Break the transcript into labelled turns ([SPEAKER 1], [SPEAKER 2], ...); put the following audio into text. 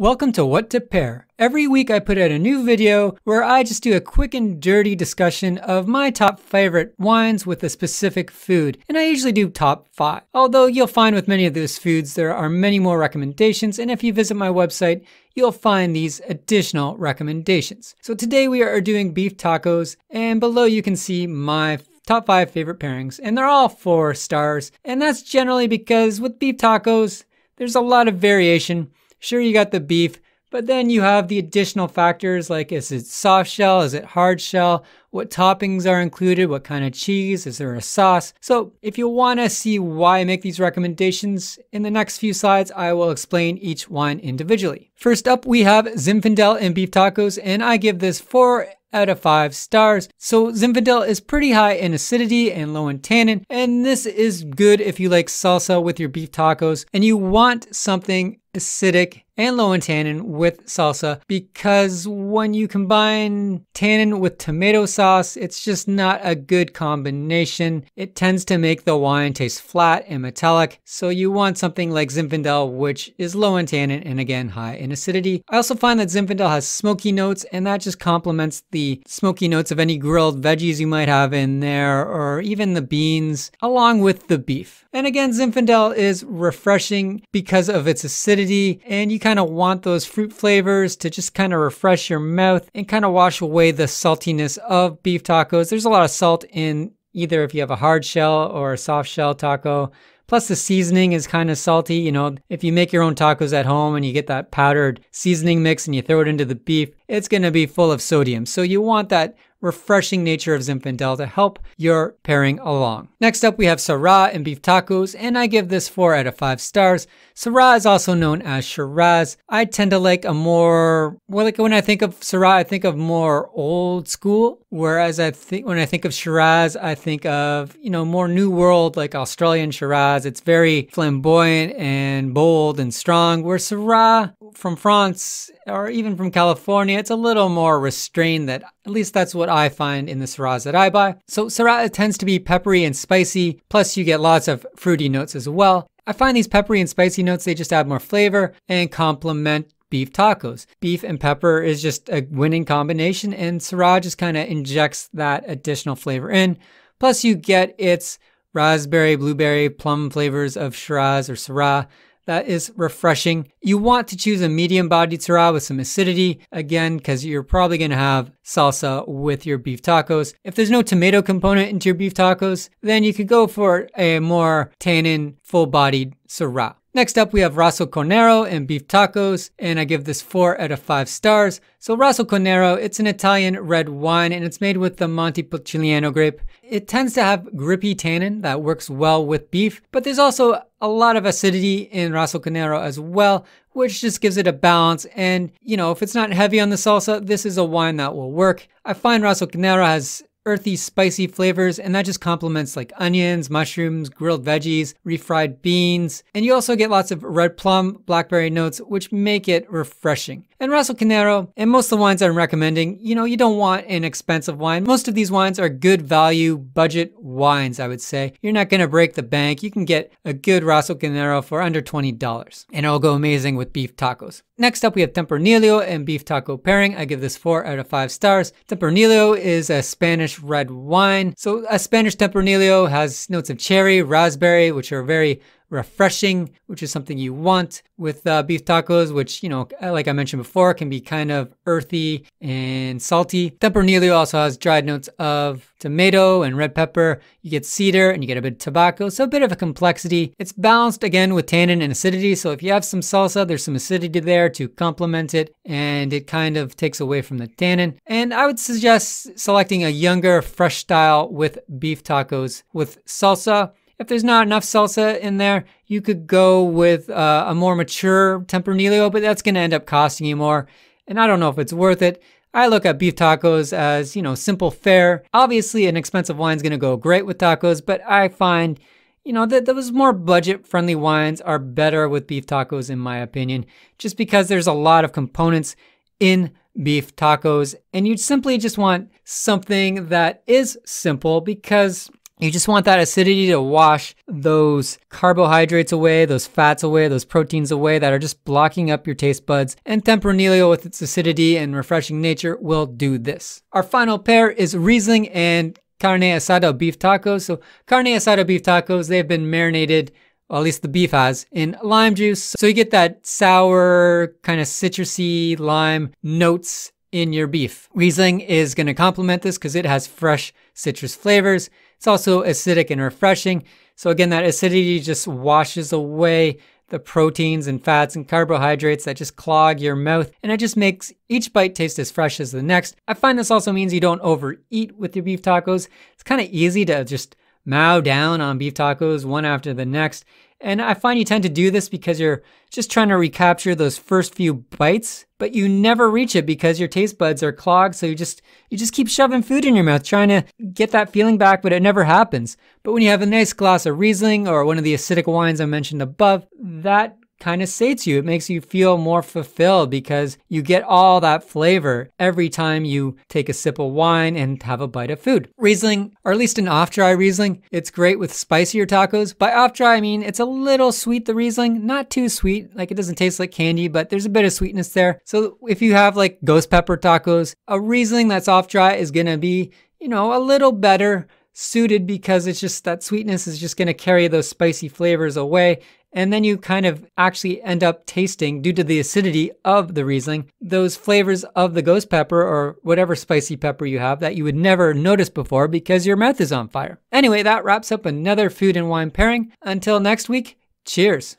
[SPEAKER 1] Welcome to What to Pair. Every week I put out a new video where I just do a quick and dirty discussion of my top favorite wines with a specific food, and I usually do top 5. Although you'll find with many of those foods there are many more recommendations, and if you visit my website, you'll find these additional recommendations. So today we are doing beef tacos, and below you can see my top five favorite pairings, and they're all four stars. And that's generally because with beef tacos, there's a lot of variation Sure, you got the beef, but then you have the additional factors like is it soft shell, is it hard shell, what toppings are included, what kind of cheese, is there a sauce. So if you want to see why I make these recommendations, in the next few slides I will explain each one individually. First up we have Zinfandel and beef tacos and I give this 4 out of 5 stars. So Zinfandel is pretty high in acidity and low in tannin, and this is good if you like salsa with your beef tacos and you want something acidic and low in tannin with salsa because when you combine tannin with tomato sauce sauce, it's just not a good combination. It tends to make the wine taste flat and metallic, so you want something like Zinfandel, which is low in tannin and again high in acidity. I also find that Zinfandel has smoky notes, and that just complements the smoky notes of any grilled veggies you might have in there, or even the beans, along with the beef. And again, Zinfandel is refreshing because of its acidity, and you kind of want those fruit flavors to just kind of refresh your mouth and kind of wash away the saltiness of beef tacos, there's a lot of salt in either if you have a hard shell or a soft shell taco. Plus, the seasoning is kind of salty. You know, if you make your own tacos at home and you get that powdered seasoning mix and you throw it into the beef, it's going to be full of sodium. So, you want that refreshing nature of Zinfandel to help your pairing along. Next up, we have Syrah and beef tacos, and I give this 4 out of 5 stars. Syrah is also known as Shiraz. I tend to like a more, well, like when I think of Syrah, I think of more old school, whereas I think when I think of Shiraz, I think of, you know, more new world, like Australian Shiraz. It's very flamboyant and bold and strong, where Syrah from France or even from California, it's a little more restrained that at least that's what I find in the Syrahs that I buy. So Syrah tends to be peppery and spicy, plus you get lots of fruity notes as well. I find these peppery and spicy notes, they just add more flavor and complement beef tacos. Beef and pepper is just a winning combination and Syrah just kind of injects that additional flavor in. Plus you get its raspberry, blueberry, plum flavors of Shiraz or Syrah that is refreshing. You want to choose a medium bodied sirah with some acidity, again, because you're probably going to have salsa with your beef tacos. If there's no tomato component into your beef tacos, then you could go for a more tannin, full bodied sirah. Next up, we have Raso Cornero and beef tacos, and I give this four out of five stars. So Raso Cornero, it's an Italian red wine, and it's made with the Montepulciano grape. It tends to have grippy tannin that works well with beef, but there's also a lot of acidity in Raso Cornero as well, which just gives it a balance. And, you know, if it's not heavy on the salsa, this is a wine that will work. I find Raso Cornero has earthy, spicy flavors, and that just complements like onions, mushrooms, grilled veggies, refried beans, and you also get lots of red plum, blackberry notes, which make it refreshing and Russell Canero. And most of the wines I'm recommending, you know, you don't want an expensive wine. Most of these wines are good value budget wines, I would say. You're not going to break the bank. You can get a good Russell Canero for under $20 and it'll go amazing with beef tacos. Next up, we have Tempranillo and beef taco pairing. I give this four out of five stars. Tempranillo is a Spanish red wine. So a Spanish Tempranillo has notes of cherry, raspberry, which are very refreshing, which is something you want with uh, beef tacos, which, you know, uh, like I mentioned before, can be kind of earthy and salty. Tempranillo also has dried notes of tomato and red pepper. You get cedar and you get a bit of tobacco, so a bit of a complexity. It's balanced again with tannin and acidity, so if you have some salsa, there's some acidity there to complement it, and it kind of takes away from the tannin. And I would suggest selecting a younger, fresh style with beef tacos with salsa if there's not enough salsa in there, you could go with uh, a more mature Tempranillo, but that's going to end up costing you more. And I don't know if it's worth it. I look at beef tacos as, you know, simple fare. Obviously, an expensive wine is going to go great with tacos, but I find, you know, that those more budget-friendly wines are better with beef tacos, in my opinion, just because there's a lot of components in beef tacos, and you'd simply just want something that is simple because you just want that acidity to wash those carbohydrates away, those fats away, those proteins away that are just blocking up your taste buds. And Tempranillo with its acidity and refreshing nature will do this. Our final pair is Riesling and carne asada beef tacos. So carne asada beef tacos, they've been marinated well, at least the beef has, in lime juice. So you get that sour, kind of citrusy lime notes in your beef. Riesling is going to complement this because it has fresh citrus flavors. It's also acidic and refreshing. So again, that acidity just washes away the proteins and fats and carbohydrates that just clog your mouth, and it just makes each bite taste as fresh as the next. I find this also means you don't overeat with your beef tacos. It's kind of easy to just mow down on beef tacos one after the next. And I find you tend to do this because you're just trying to recapture those first few bites, but you never reach it because your taste buds are clogged, so you just you just keep shoving food in your mouth trying to get that feeling back, but it never happens. But when you have a nice glass of Riesling or one of the acidic wines I mentioned above, that kind of sates you. It makes you feel more fulfilled because you get all that flavor every time you take a sip of wine and have a bite of food. Riesling, or at least an off dry Riesling, it's great with spicier tacos. By off dry, I mean it's a little sweet, the Riesling, not too sweet. Like it doesn't taste like candy, but there's a bit of sweetness there. So if you have like ghost pepper tacos, a Riesling that's off dry is gonna be, you know, a little better suited because it's just that sweetness is just going to carry those spicy flavors away and then you kind of actually end up tasting, due to the acidity of the Riesling, those flavors of the ghost pepper or whatever spicy pepper you have that you would never notice before because your mouth is on fire. Anyway, that wraps up another food and wine pairing. Until next week, cheers.